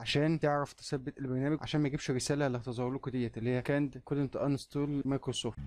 عشان تعرف تثبت البرنامج عشان ما يجيبش الرساله اللي هتظهر لكم ديت اللي هي كاند كودنت انستول مايكروسوفت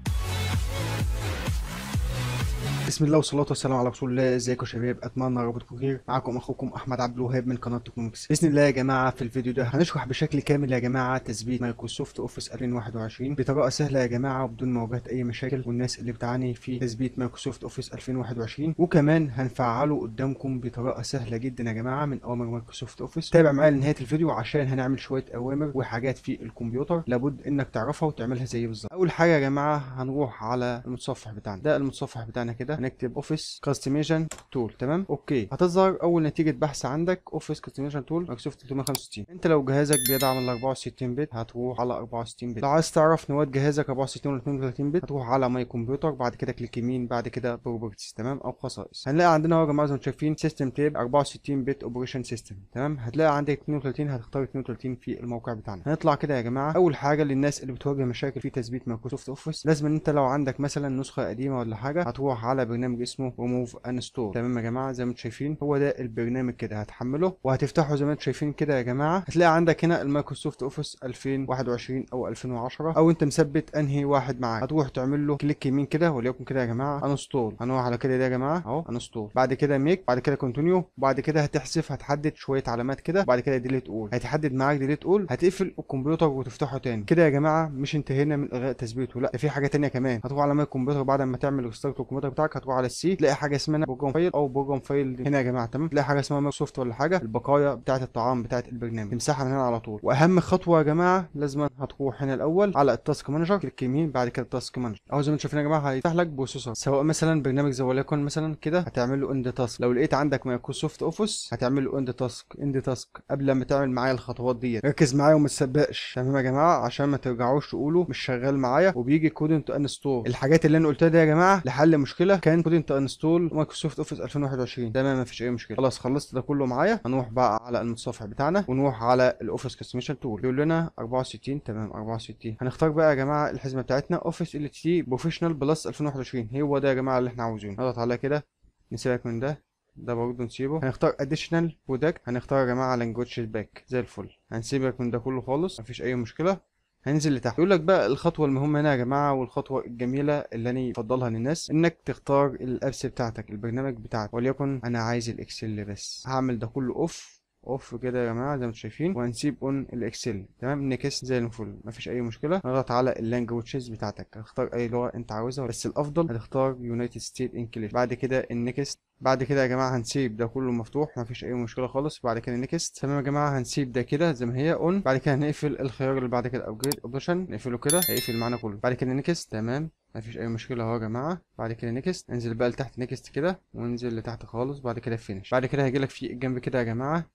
بسم الله والصلاه والسلام على رسول الله ازيكم يا شباب اتمنى ربكم خير معاكم اخوكم احمد عبد الوهاب من قناه تكنوكس باذن الله يا جماعه في الفيديو ده هنشرح بشكل كامل يا جماعه تثبيت مايكروسوفت اوفيس 2021 بطريقه سهله يا جماعه وبدون مواجهه اي مشاكل والناس اللي بتعاني في تثبيت مايكروسوفت اوفيس 2021 وكمان هنفعله قدامكم بطريقه سهله جدا يا جماعه من اوامر مايكروسوفت اوفيس تابع معايا لنهايه الفيديو عشان هنعمل شويه اوامر وحاجات في الكمبيوتر لابد انك تعرفها وتعملها زي بالظبط اول حاجه يا جماعه هنروح على المتصفح بتاعنا ده المتصفح بتاعنا كده كده هنكتب اوفيس كاستميشن تول تمام اوكي هتظهر اول نتيجه بحث عندك اوفيس كاستميشن تول مايكروسوفت 365 انت لو جهازك بيدعم ال 64 بت هتروح على 64 بت لو عايز تعرف نواه جهازك 64 ولا 32 بت هتروح على ماي كمبيوتر بعد كده كليك يمين بعد كده بروبرتيز تمام او خصائص هنلاقي عندنا اهو يا جماعه زي ما انتم شايفين سيستم تيب 64 بت اوبريشن سيستم تمام هتلاقي عندك 32 هتختار 32 في الموقع بتاعنا هنطلع كده يا جماعه اول حاجه للناس اللي بتواجه مشاكل في تثبيت مايكروسوفت اوفيس لازم ان انت لو عندك مثلا نسخه قديمه ولا حاجه هتروح على برنامج اسمه ريموف انستول تمام يا جماعه زي ما انتم شايفين هو ده البرنامج كده هتحمله وهتفتحه زي ما انتم شايفين كده يا جماعه هتلاقي عندك هنا المايكروسوفت اوفيس 2021 او 2010 او انت مثبت انهي واحد معاك هتروح تعمل له كليك يمين كده وليكن كده يا جماعه انستول هنروح على كده ده يا جماعه اهو انستول بعد كده ميك بعد كده كونتينيو بعد كده هتحذف هتحدد شويه علامات كده بعد كده ديليت اول هيتحدد معاك ديليت اول هتقفل الكمبيوتر وتفتحه تاني كده يا جماعه مش انتهينا من الغاء تثبيته لا في حاجه تانية كمان هتروح على الكمبيوتر بعد ما تعمل ريستارت الكمبيوتر بتاعك حضرتك هتروح على السي تلاقي حاجه اسمها بروجرام فايل او بروجرام فايل دي. هنا يا جماعه تمام تلاقي حاجه اسمها مايكروسوفت ولا حاجه البقايا بتاعه الطعام بتاعه البرنامج تمسحها من هنا على طول واهم خطوه يا جماعه لازم هتروح هنا الاول على التاسك مانجر كليك يمين بعد كده التاسك مانجر اهو زي ما انتم يا جماعه هيفتح لك بروسيسور سواء مثلا برنامج زي وليكن مثلا كده هتعمل له اند تاسك لو لقيت عندك مايكروسوفت اوفيس هتعمل له اند تاسك اند تاسك قبل ما تعمل معايا الخطوات ديت ركز معايا وما تسبقش تمام يا جماعه عشان ما ترجعوش تقولوا مش شغال معايا وبيجي كود انتو الحاجات اللي انا قلتها دي يا جماعه لحل مشكله كان كود انت انستول مايكروسوفت اوفيس 2021 تمام مفيش اي مشكله خلاص خلصت ده كله معايا هنروح بقى على المتصفح بتاعنا ونروح على الاوفيس كاستميشن تول يقول لنا 64 تمام 64 هنختار بقى يا جماعه الحزمه بتاعتنا اوفيس ال تي بروفيشنال بلس 2021 هو ده يا جماعه اللي احنا عاوزينه نضغط على كده نسيبك من ده ده برضه نسيبه هنختار اديشنال برودكت هنختار يا جماعه لانجوج باك زي الفل هنسيبك من ده كله خالص مفيش اي مشكله هنزل لتحت يقول لك بقى الخطوه المهمه هنا يا جماعه والخطوه الجميله اللي انا بفضلها للناس انك تختار الابس بتاعتك البرنامج بتاعك وليكن انا عايز الاكسل بس هعمل ده كله اوف اوف كده يا جماعه زي ما انتم شايفين وهنسيب اون الاكسل تمام نكست زي الفل مفيش اي مشكله نضغط على اللانجوجز بتاعتك هتختار اي لغه انت عاوزها بس الافضل هتختار يونايتد ستيت انجلش بعد كده النكست بعد كده يا جماعه هنسيب ده كله مفتوح مفيش اي مشكله خالص بعد كده نكست تمام يا جماعه هنسيب ده كده زي ما هي اون بعد كده هنقفل الخيار اللي بعد كده ابجريد اوبشن نقفله كده هيقفل معانا كله بعد كده نكست تمام مفيش اي مشكله اهو يا جماعه بعد كده نكست انزل بقى لتحت نكست كده وانزل لتحت خالص بعد كده فينش بعد كده لك في الجنب كده يا جماعه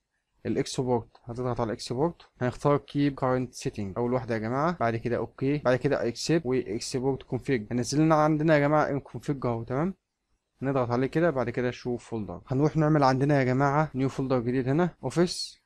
الاكسبورت هتضغط على الاكسبورت هنختار كيب كارنت سيتنج اول واحده يا جماعه بعد كده اوكي بعد كده واكس واكسبورت كونفيج هنزل لنا عندنا يا جماعه الكونفيج اهو تمام نضغط عليه كده بعد كده شو فولدر هنروح نعمل عندنا يا جماعه نيو فولدر جديد هنا اوفيس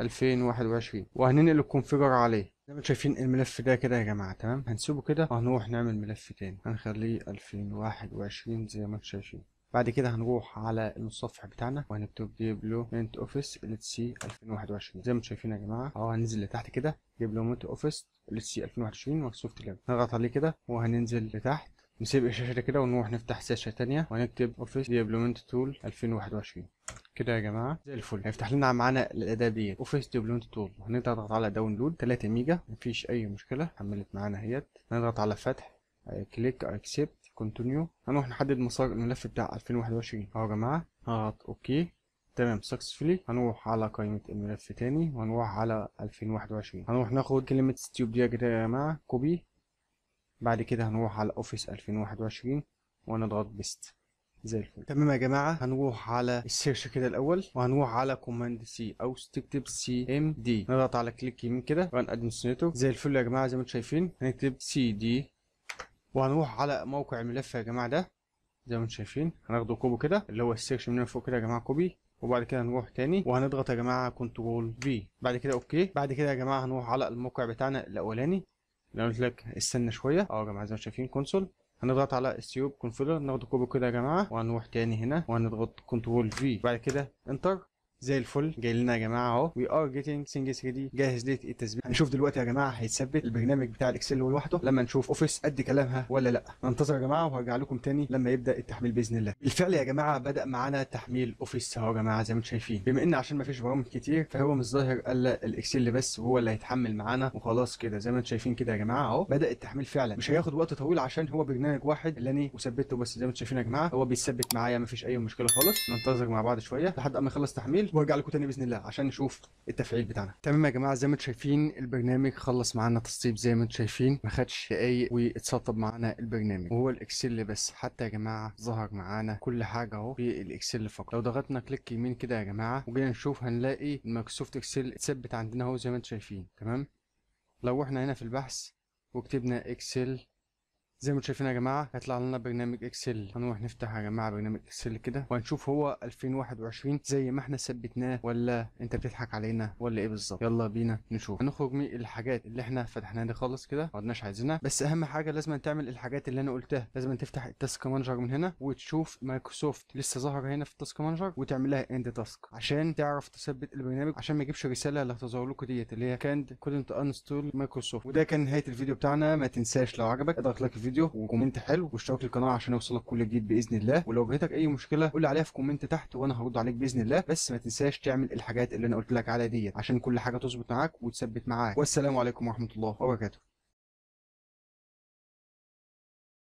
2021 وهننقل الكونفيجر عليه زي ما شايفين الملف ده كده يا جماعه تمام هنسيبه كده وهنروح نعمل ملف تاني هنخليه 2021 زي ما انتم شايفين بعد كده هنروح على المتصفح بتاعنا وهنكتب ديبلومنت اوفيس ال سي 2021 زي ما انتم شايفين يا جماعه اهو هننزل لتحت كده ديبلومنت اوفيس ال سي 2021 مايكروسوفت لاب نضغط عليه كده وهننزل لتحت نسيب الشاشه كده ونروح نفتح شاشه تانية وهنكتب اوفيس ديبلومنت تول 2021 كده يا جماعه زي الفل هيفتح لنا معانا الاداه ديت اوفيس ديبلومنت تول نضغط على داونلود 3 ميجا مفيش اي مشكله حملت معانا اهيت هنضغط على فتح كليك آه، اكسبت كونتينيو هنروح نحدد مسار الملف بتاع 2021 اهو يا جماعه هضغط اوكي تمام سكسسفلي هنروح على قائمة الملف تاني وهنروح على 2021 هنروح ناخد كلمة ستيوب دي يا جماعة كوبي بعد كده هنروح على اوفيس 2021 ونضغط بيست زي الفل تمام يا جماعة هنروح على السيرش كده الأول وهنروح على كوماند سي أو تكتب سي ام دي نضغط على كليك يمين كده وهنقدم سنته زي الفل يا جماعة زي ما انتم شايفين هنكتب سي دي وهنروح على موقع الملف يا جماعه ده زي ما انتم شايفين هناخده كوبي كده اللي هو السيرش من فوق كده يا جماعه كوبي وبعد كده هنروح تاني وهنضغط يا جماعه كنترول في بعد كده اوكي بعد كده يا جماعه هنروح على الموقع بتاعنا الاولاني اللي قلت لك استنى شويه اه يا جماعه زي ما انتم شايفين كونسول هنضغط على السيوب كونفيجر ناخد كوبي كده يا جماعه وهنروح تاني هنا وهنضغط كنترول في بعد كده انتر زي الفل جاي لنا يا جماعه اهو وي ار جيتنج سنجل 3 دي جاهز التثبيت هنشوف دلوقتي يا جماعه هيتثبت البرنامج بتاع الاكسل لوحده لما نشوف اوفيس قد كلامها ولا لا ننتظر يا جماعه وهرجع لكم تاني لما يبدا التحميل باذن الله بالفعل يا جماعه بدا معانا تحميل اوفيس اهو يا جماعه زي ما انتم شايفين بما ان عشان ما فيش برامج كتير فهو مش ظاهر الا الاكسل بس هو اللي هيتحمل معانا وخلاص كده زي ما انتم شايفين كده يا جماعه اهو بدا التحميل فعلا مش هياخد وقت طويل عشان هو برنامج واحد اللي انا وثبته بس زي ما انتم شايفين يا جماعه هو بيثبت معايا فيش اي مشكله خالص ننتظر مع بعض شويه لحد اما يخلص تحميل وارجع لكم تاني باذن الله عشان نشوف التفعيل بتاعنا تمام يا جماعه زي ما انتم شايفين البرنامج خلص معانا تسطيب زي ما انتم شايفين ما خدش دقايق واتسطب معانا البرنامج وهو الاكسل بس حتى يا جماعه ظهر معانا كل حاجه اهو في الاكسل فقط لو ضغطنا كليك يمين كده يا جماعه وجينا نشوف هنلاقي المايكروسوفت اكسل اتثبت عندنا اهو زي ما انتم شايفين تمام لو احنا هنا في البحث وكتبنا اكسل زي ما انتم شايفين يا جماعه هيطلع لنا برنامج اكسل هنروح نفتح يا جماعه برنامج اكسل كده وهنشوف هو 2021 زي ما احنا ثبتناه ولا انت بتضحك علينا ولا ايه بالظبط يلا بينا نشوف هنخرج من الحاجات اللي احنا فتحناها دي خالص كده ما عدناش عايزينها بس اهم حاجه لازم تعمل الحاجات اللي انا قلتها لازم تفتح التاسك مانجر من هنا وتشوف مايكروسوفت لسه ظاهره هنا في التاسك مانجر وتعمل لها اند تاسك عشان تعرف تثبت البرنامج عشان ما يجيبش رساله اللي هتظهر لكم ديت اللي هي كاند كودنت انستول مايكروسوفت وده كان نهايه الفيديو بتاعنا ما تنساش لو عجبك اضغط لايك الفيديو الفيديو وكومنت حلو واشترك القناة عشان يوصلك كل جديد باذن الله ولو واجهتك اي مشكله قول لي عليها في كومنت تحت وانا هرد عليك باذن الله بس ما تنساش تعمل الحاجات اللي انا قلت لك عليها ديت عشان كل حاجه تظبط معاك وتثبت معاك والسلام عليكم ورحمه الله وبركاته